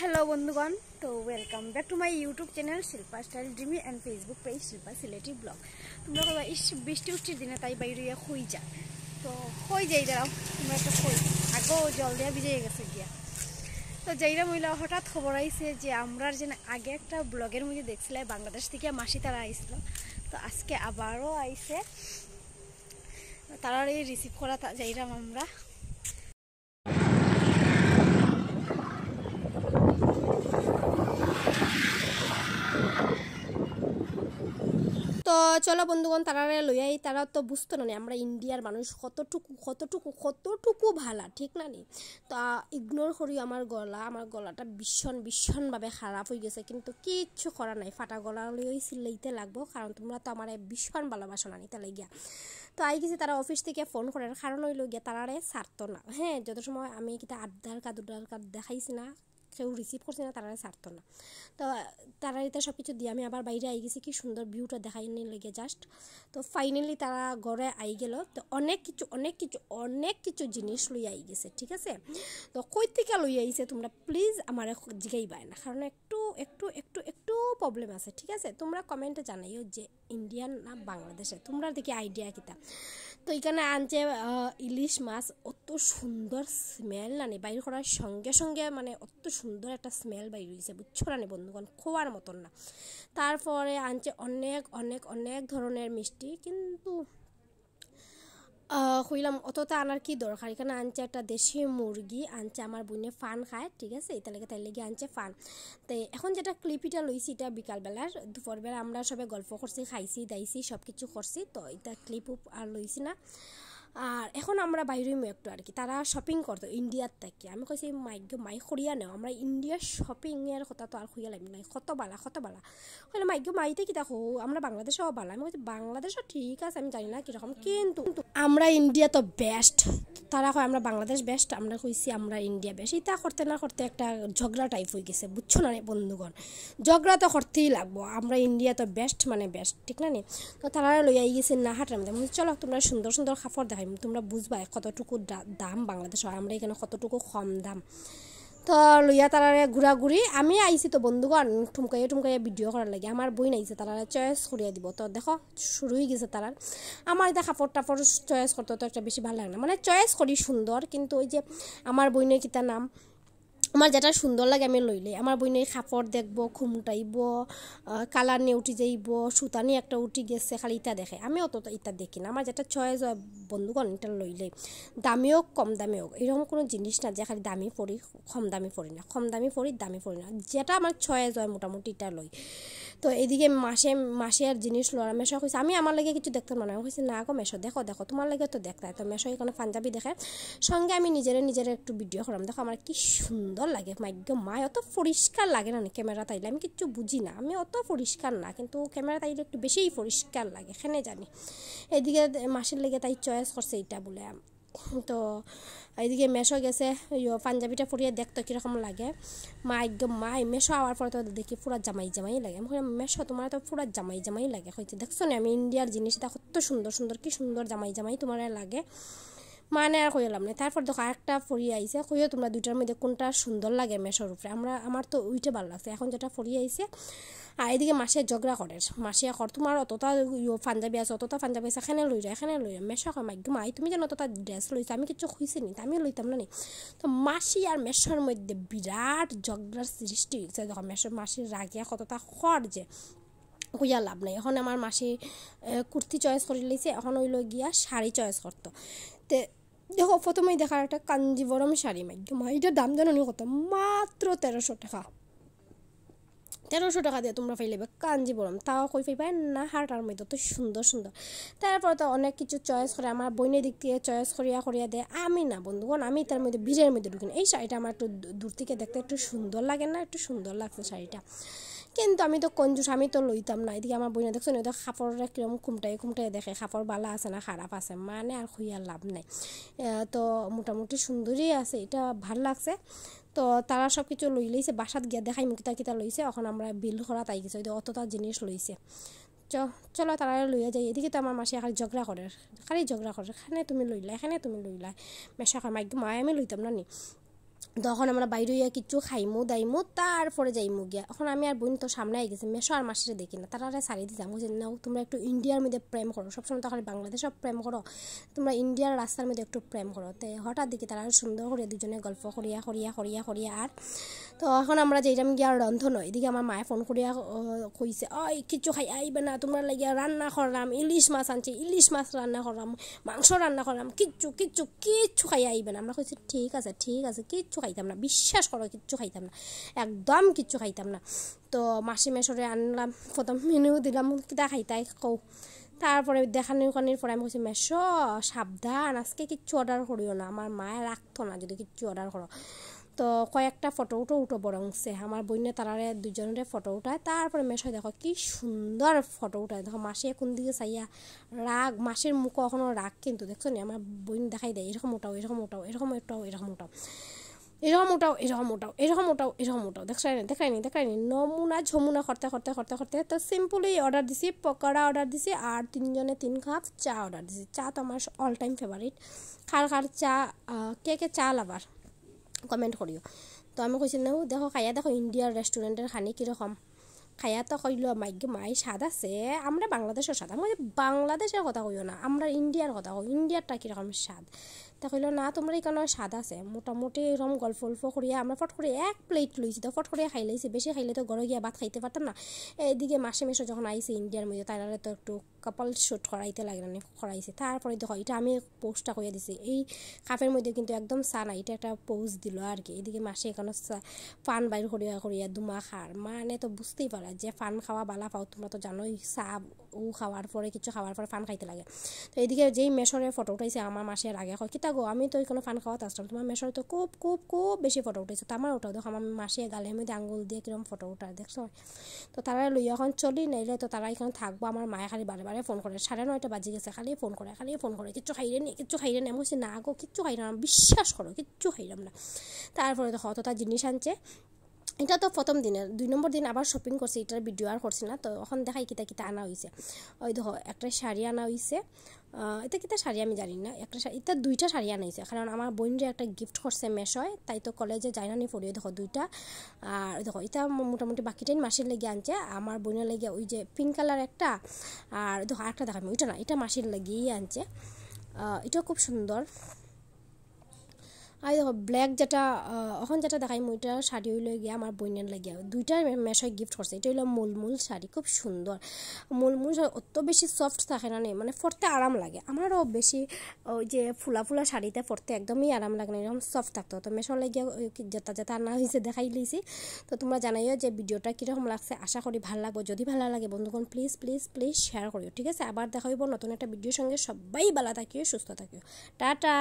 hello বন্ধুগণ তো welcome back to my YouTube channel Shilpa style dreamy and Facebook page Shilpa Sylheti blog তোমরা কবা ইস বৃষ্টি উষ্টির দিনে তাই বাইরে হই যা তো হই যাই দাঁড়াও তোমরা একটা হই আগেও জল দেওয়া ভিজে গেছে গিয়া তো যাইরা মহিলা হঠাৎ খবর আইছে যে আমরা যেন আগে একটা ব্লগের মধ্যে দেখছিল বাংলাদেশ থেকে মাসি তারা আইছিল তো আজকে আবারও আইছে তারা এই রিসিভ করা যাইরাম আমরা চলো বন্ধুগণ তারা লই আই তারা তো বুঝতো না আমরা ইন্ডিয়ার মানুষ কতটুকু কতটুকু কতটুকু ভালা ঠিক না নি তো ইগনোর করি আমার গলা আমার গলাটা ভীষণ ভীষণভাবে খারাপ হয়ে গেছে কিন্তু কিচ্ছু করা নাই ফাটা গলা লই সিলাইতে লাগবো কারণ তোমরা তো আমার ভীষণ ভালোবাসো না নিতে লাগিয়া তো আই গেছে তারা অফিস থেকে ফোন করার কারণ হইল গিয়া তারারে সারতো না হ্যাঁ যত সময় আমি কিতা আড্ডার কাদ উড্ডার কাদ দেখাইছি না কেউ রিসিভ করছে না তারা ছাড়তো না তো তারা এটা সব কিছু দিয়ে আমি আবার বাইরে আই গেছি কি সুন্দর ভিউটা দেখাই নিয়ে লেগে জাস্ট তো ফাইনালি তারা ঘরে আই গেল তো অনেক কিছু অনেক কিছু অনেক কিছু জিনিস লই আই গেছে ঠিক আছে তো কই থেকে লই আইছে তোমরা প্লিজ আমার জিগাইবা না কারণ একটু একটু একটু একটু প্রবলেম আছে ঠিক আছে তোমরা কমেন্টে জানাইও যে ইন্ডিয়ান না বাংলাদেশে তোমরা দেখি আইডিয়া কিতা তো এখানে আনছে ইলিশ মাছ অত সুন্দর স্মেল না বাইর করার সঙ্গে সঙ্গে মানে অত সুন্দর সুন্দর একটা স্মেল বাইর হয়েছে বুঝছো রানি বন্ধুগণ খোয়ার মতন না তারপরে আনছে অনেক অনেক অনেক ধরনের মিষ্টি কিন্তু হইলাম অতটা আনার কি দরকার এখানে আনছে একটা দেশি মুরগি আনছে আমার বোনে ফান খায় ঠিক আছে এটা লেগে তাই লেগে আনছে ফান তাই এখন যেটা ক্লিপিটা লইছি এটা বিকালবেলার দুপুরবেলা আমরা সবে গল্প করছি খাইছি দাইছি সব কিছু করছি তো এটা ক্লিপ আর লইছি না আর এখন আমরা বাইরেই একটু আর কি তারা শপিং করতো ইন্ডিয়ার থেকে আমি কইছি মাই মাই করিয়া নেও আমরা ইন্ডিয়ার শপিংয়ের কথা তো আর খুঁজে লাগি নাই কত বালা কত বালা কইলে মাইক মাইতে কি দেখো আমরা বাংলাদেশেও বালা আমি কইছি বাংলাদেশও ঠিক আছে আমি জানি না কীরকম কিন্তু আমরা ইন্ডিয়া তো বেস্ট তারা কয় আমরা বাংলাদেশ বেস্ট আমরা কইছি আমরা ইন্ডিয়া বেস্ট এটা করতে না করতে একটা ঝগড়া টাইপ হয়ে গেছে বুঝছো না বন্ধুগণ ঝগড়া তো করতেই লাগবো আমরা ইন্ডিয়া তো বেস্ট মানে বেস্ট ঠিক না নি তো তারা লইয়া গেছে না হাটার মধ্যে চলো তোমরা সুন্দর সুন্দর খাফর দেখাই টাইম তোমরা বুঝবাই কতটুকু দাম বাংলাদেশ হয় আমরা এখানে কতটুকু কম দাম তো লইয়া তারারে ঘুরাঘুরি আমি আইছি তো বন্ধুগণ ঠুমকাইয়া ঠুমকাইয়া ভিডিও করার লাগে আমার বই নাইছে তারারে চয়েস করিয়া দিব তো দেখো শুরু হয়ে গেছে তারার আমার এটা কাপড় টাপড় চয়েস করতে তো একটা বেশি ভালো লাগে না মানে চয়েস করি সুন্দর কিন্তু ওই যে আমার বই কিতা নাম আমার যেটা সুন্দর লাগে আমি লইলে আমার বইনে খাপড় দেখব খুমটাইব কালার নিয়ে উঠি যাইব সুতা নিয়ে একটা উঠি গেছে খালি ইটা দেখে আমি অত ইটা দেখি না আমার যেটা চয়েস হয় বন্ধুগণ এটা লইলে দামি হোক কম দামি হোক এরকম কোনো জিনিস না যে খালি দামি পড়ি কম দামি পড়ি না কম দামি পড়ি দামি পড়ি না যেটা আমার চয়েস হয় মোটামুটি ইটা লই তো এদিকে মাসে মাসে আর জিনিস লড়া মেশা কইছে আমি আমার লাগে কিছু দেখতে মনে কইছে না গো মেশো দেখো দেখো তোমার লাগে তো দেখতে তো মেশো এখানে পাঞ্জাবি দেখে সঙ্গে আমি নিজেরা নিজের একটু ভিডিও করলাম দেখো আমার কি সুন্দর সুন্দর লাগে একদম মা অত পরিষ্কার লাগে না ক্যামেরা তাইলে আমি কিচ্ছু বুঝি না আমি অত পরিষ্কার না কিন্তু ক্যামেরা তাইলে একটু বেশিই পরিষ্কার লাগে এখানে জানি এদিকে মাসের লেগে তাই চয়েস করছে এটা বলে তো এইদিকে মেশো গেছে পাঞ্জাবিটা পরিয়ে দেখতো কীরকম লাগে মা একদম মাই মেশো আওয়ার পরে তো দেখি পুরা জামাই জামাই লাগে আমি মেশো তোমার তো পুরা জামাই জামাই লাগে হয়তো দেখছো না আমি ইন্ডিয়ার জিনিসটা কত সুন্দর সুন্দর কি সুন্দর জামাই জামাই তোমার লাগে মানে আর কইলাম না তারপর দেখো আরেকটা ফরিয়ে আইসে কইও তোমরা দুইটার মধ্যে কোনটা সুন্দর লাগে মেশোর উপরে আমরা আমার তো ওইটা ভালো লাগছে এখন যেটা ফরিয়ে আইসে আর এদিকে মাসিয়া ঝগড়া করে মাসিয়া কর তোমার অতটা পাঞ্জাবি আছে অতটা পাঞ্জাবি আছে এখানে লই এখানে লই মেশা কয় মাইক মাই তুমি যেন অতটা ড্রেস লইছো আমি কিছু খুঁজছি নি আমিও লইতাম না নি তো মাসি আর মেশার মধ্যে বিরাট ঝগড়ার সৃষ্টি হয়েছে দেখো মেশো মাসির রাগে কতটা কর যে কইয়া লাভ নাই এখন আমার মাসি কুর্তি চয়েস করে লইছে এখন ওই গিয়া শাড়ি চয়েস করতো তে দেখো প্রথমে দেখার একটা কাঞ্জিবরম শাড়ি মাধ্যম এটার দাম যেন নিয়ে কত মাত্র তেরোশো টাকা তেরোশো টাকা দিয়ে তোমরা পাইলেবে কাঞ্জিবরম তাও কই ফেলবে না হাটার মধ্যে তো সুন্দর সুন্দর তারপর তো অনেক কিছু চয়েস করে আমার বইনের দিক থেকে চয়েস করিয়া করিয়া দেয় আমি না বন্ধুগণ আমি তার মধ্যে বীরের মধ্যে ঢুকিনি এই শাড়িটা আমার একটু দূর থেকে দেখতে একটু সুন্দর লাগে না একটু সুন্দর লাগছে শাড়িটা কিন্তু আমি তো কঞ্জুস আমি তো লইতাম না এদিকে আমার বইনা দেখছো না খাপড়রা কিরম কুমটাই কুমটাই দেখে খাপড় বালা আছে না খারাপ আছে মানে আর খুইয়ার লাভ নাই তো মোটামুটি সুন্দরই আছে এটা ভাল লাগছে তো তারা সব কিছু লই লইছে বাসাত গিয়া দেখাই মুকিতা কিতা লইছে এখন আমরা বিল খরা তাই গেছে অতটা জিনিস লইছে চলো তারা লইয়া যাই এদিকে তো আমার মাসি খালি ঝগড়া করে খালি ঝগড়া করে এখানে তুমি লইলা এখানে তুমি লইলা মেশা মাই মায় আমি লইতাম না নি তখন আমরা বাইরে হইয়া কিচ্ছু খাইমু দাইমু তারপরে যাইমু গিয়া এখন আমি আর বোন তো সামনে আই গেছি মেশো আর মাসে দেখি না তারা সারি দিতাম যে না তোমরা একটু ইন্ডিয়ার মধ্যে প্রেম করো সবসময় তখন বাংলাদেশ সব প্রেম করো তোমরা ইন্ডিয়ার রাস্তার মধ্যে একটু প্রেম করো তো হঠাৎ দেখি তারা সুন্দর করে দুজনে গল্প করিয়া করিয়া করিয়া করিয়া আর তো এখন আমরা যেইরাম গিয়া রন্ধন এদিকে আমার মায়ে ফোন করিয়া কইছে ওই কিচ্ছু খাই আইবে না তোমরা লাগিয়া রান্না করলাম ইলিশ মাছ আনছি ইলিশ মাছ রান্না করলাম মাংস রান্না করলাম কিচ্ছু কিচ্ছু কিচ্ছু খাই আইবে না আমরা কইছি ঠিক আছে ঠিক আছে কিচ্ছু কিচ্ছু খাইতাম না বিশ্বাস করো কিচ্ছু খাইতাম না একদম কিচ্ছু খাইতাম না তো মাসি মেশরে আনলাম প্রথম মেনু দিলাম কিতা খাইতাই কৌ তারপরে দেখা কানির পরে আমি বলছি মেশ সাবধান আজকে কিচ্ছু অর্ডার করিও না আমার মায়ের রাখতো না যদি কিচ্ছু অর্ডার করো তো কয়েকটা ফটো উঠো উঠো বরংসে আমার বইনে তারারে দুজনের ফটো উঠায় তারপরে মেশাই দেখো কি সুন্দর ফটো উঠায় দেখো মাসে কোন দিকে চাইয়া রাগ মাসের মুখ কখনো রাগ কিন্তু দেখছো নি আমার বইন দেখাই দেয় এরকম উঠাও এরকম উঠাও এরকম উঠাও এরকম উঠাও এরকম ওটাও এরকম ওটাও এরকম ওটাও এরকম ওটাও দেখাই নি দেখাইনি দেখাই নি নমুনা ঝমুনা করতে করতে করতে করতে তো সিম্পলি অর্ডার দিছি পকোড়া অর্ডার দিছি আর তিনজনে তিন কাপ চা অর্ডার দিছি চা তো আমার অল টাইম ফেভারিট খার খার চা কে কে চা লাভার কমেন্ট করিও তো আমি কৈছিল না দেখো খাইয়া দেখো ইন্ডিয়ার রেস্টুরেন্টের খানি কীরকম খাইয়া তো কইল মাইক মাই স্বাদ আছে আমরা বাংলাদেশের স্বাদ আমি বাংলাদেশের কথা কইও না আমরা ইন্ডিয়ার কথা কই ইন্ডিয়ারটা কীরকম স্বাদ তা কইল না তোমার এখানে স্বাদ আছে মোটামুটি এরকম গল্প অল্প করিয়া আমরা ফট করে এক প্লেট লইছি তো ফট করে খাই বেশি খাইলে তো গড়ে গিয়া ভাত খাইতে পারতাম না এইদিকে মাসে মেসে যখন আইসি ইন্ডিয়ার মধ্যে তারা তো একটু কপাল শুট করাইতে না করাইছে তারপরে দেখো এটা আমি পোস্টটা করিয়া দিছি এই কাপের মধ্যে কিন্তু একদম চা না এটা একটা পোজ দিল আর কি এদিকে মাসে এখানে ফান বাইর করিয়া করিয়া দুমা খার মানে তো বুঝতেই পারা যে ফান খাওয়া বালা পাও তোমরা তো জানোই চা ও খাওয়ার পরে কিছু খাওয়ার পরে ফান খাইতে লাগে তো এদিকে যেই মেশরে ফটো উঠাইছে আমার মাসের আগে হয় কিতা দেখো আমি তো এখানে ফান খাওয়াতে আসলাম তোমার মেশর তো খুব খুব খুব বেশি ফটো উঠেছে তো আমার দেখো আমার মাসি গালে মধ্যে আঙুল দিয়ে কিরম ফটো উঠায় দেখছো তো তারা লুই এখন চলি নাইলে তো তারা এখানে থাকবো আমার মায়ের খালি বারে বারে ফোন করে সাড়ে নয়টা বাজে গেছে খালি ফোন করে খালি ফোন করে কিচ্ছু খাইরে নি কিচ্ছু খাইরে নি আমি বলছি না গো কিচ্ছু খাইলাম বিশ্বাস করো কিচ্ছু খাইলাম না তারপরে দেখো অত তার জিনিস আনছে এটা তো প্রথম দিনের দুই নম্বর দিন আবার শপিং করছি এটার ভিডিও আর করছি না তো এখন দেখাই কিতা কিতা আনা হয়েছে ওই দেখো একটা শাড়ি আনা হয়েছে এটা কিতা শাড়ি আমি জানি না একটা শাড়ি এটা দুইটা শাড়ি আনাইছে কারণ আমার বোনরে একটা গিফট করছে মেশয় তাই তো কলেজে যাই না নি ফরিয়ে দেখো দুইটা আর দেখো এটা মোটামুটি বাকিটাই মাসির লেগে আনছে আমার বোনের লেগে ওই যে পিঙ্ক কালার একটা আর দেখো আরেকটা দেখামি ওইটা না এটা মাসির লেগেই আনছে এটাও খুব সুন্দর আর দেখো ব্ল্যাক যেটা অখন যেটা দেখাই মই এটা শাড়ি লৈ গিয়া আমার বইনের লাগিয়া দুইটা মেশাই গিফট করছে এটা হইল মূলমূল শাড়ি খুব সুন্দর মূলমূল শাড়ি অত বেশি সফট থাকে না মানে ফরতে আরাম লাগে আমারও বেশি ওই যে ফুলা ফুলা শাড়িতে ফরতে একদমই আরাম লাগে না এরকম সফট থাকতো তো মেশার লাগিয়া যেটা যেটা আনা হয়েছে দেখাই লিছি তো তোমরা জানাইও যে ভিডিওটা কীরকম লাগছে আশা করি ভালো লাগবে যদি ভালো লাগে বন্ধুগণ প্লিজ প্লিজ প্লিজ শেয়ার করিও ঠিক আছে আবার দেখাইব নতুন একটা ভিডিওর সঙ্গে সবাই ভালো থাকিও সুস্থ থাকিও টাটা